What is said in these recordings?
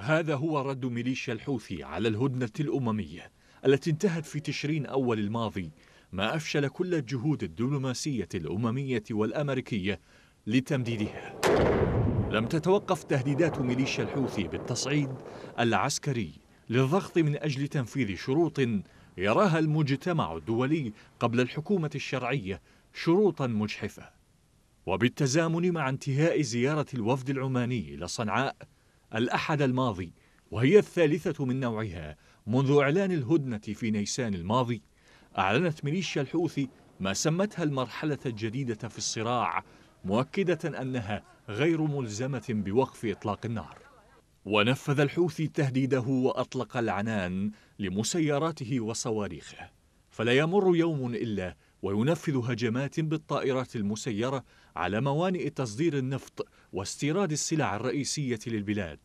هذا هو رد ميليشيا الحوثي على الهدنة الأممية التي انتهت في تشرين أول الماضي ما أفشل كل الجهود الدبلوماسية الأممية والأمريكية لتمديدها لم تتوقف تهديدات ميليشيا الحوثي بالتصعيد العسكري للضغط من أجل تنفيذ شروط يراها المجتمع الدولي قبل الحكومة الشرعية شروطا مجحفة وبالتزامن مع انتهاء زيارة الوفد العماني إلى صنعاء الأحد الماضي وهي الثالثة من نوعها منذ إعلان الهدنة في نيسان الماضي أعلنت ميليشيا الحوثي ما سمتها المرحلة الجديدة في الصراع مؤكدة أنها غير ملزمة بوقف إطلاق النار ونفذ الحوثي تهديده وأطلق العنان لمسيراته وصواريخه فلا يمر يوم إلا وينفذ هجمات بالطائرات المسيرة على موانئ تصدير النفط واستيراد السلع الرئيسية للبلاد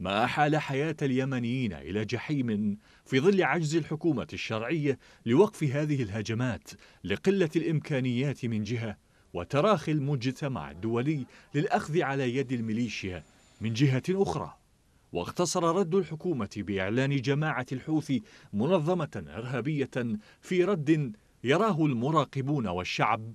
ما أحال حياة اليمنيين إلى جحيم في ظل عجز الحكومة الشرعية لوقف هذه الهجمات لقلة الإمكانيات من جهة وتراخي المجتمع الدولي للأخذ على يد الميليشيا من جهة أخرى واقتصر رد الحكومة بإعلان جماعة الحوثي منظمة إرهابية في رد يراه المراقبون والشعب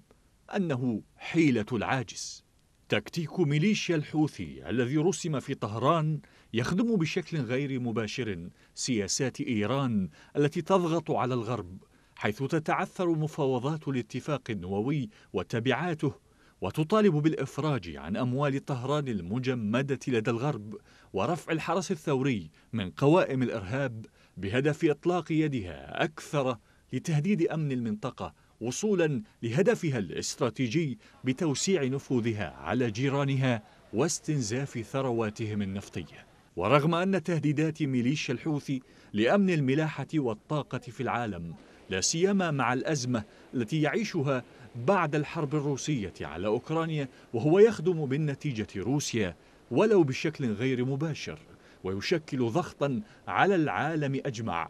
أنه حيلة العاجز تكتيك ميليشيا الحوثي الذي رسم في طهران يخدم بشكل غير مباشر سياسات إيران التي تضغط على الغرب حيث تتعثر مفاوضات الاتفاق النووي وتبعاته وتطالب بالإفراج عن أموال طهران المجمدة لدى الغرب ورفع الحرس الثوري من قوائم الإرهاب بهدف إطلاق يدها أكثر لتهديد أمن المنطقة وصولا لهدفها الاستراتيجي بتوسيع نفوذها على جيرانها واستنزاف ثرواتهم النفطيه ورغم أن تهديدات ميليشيا الحوثي لأمن الملاحة والطاقة في العالم لا سيما مع الأزمة التي يعيشها بعد الحرب الروسية على أوكرانيا وهو يخدم بالنتيجة روسيا ولو بشكل غير مباشر ويشكل ضغطا على العالم أجمع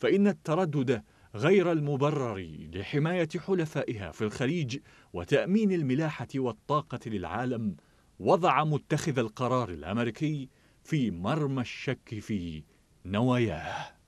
فإن التردد غير المبرر لحماية حلفائها في الخليج وتأمين الملاحة والطاقة للعالم وضع متخذ القرار الأمريكي في مرمى الشك في نواياه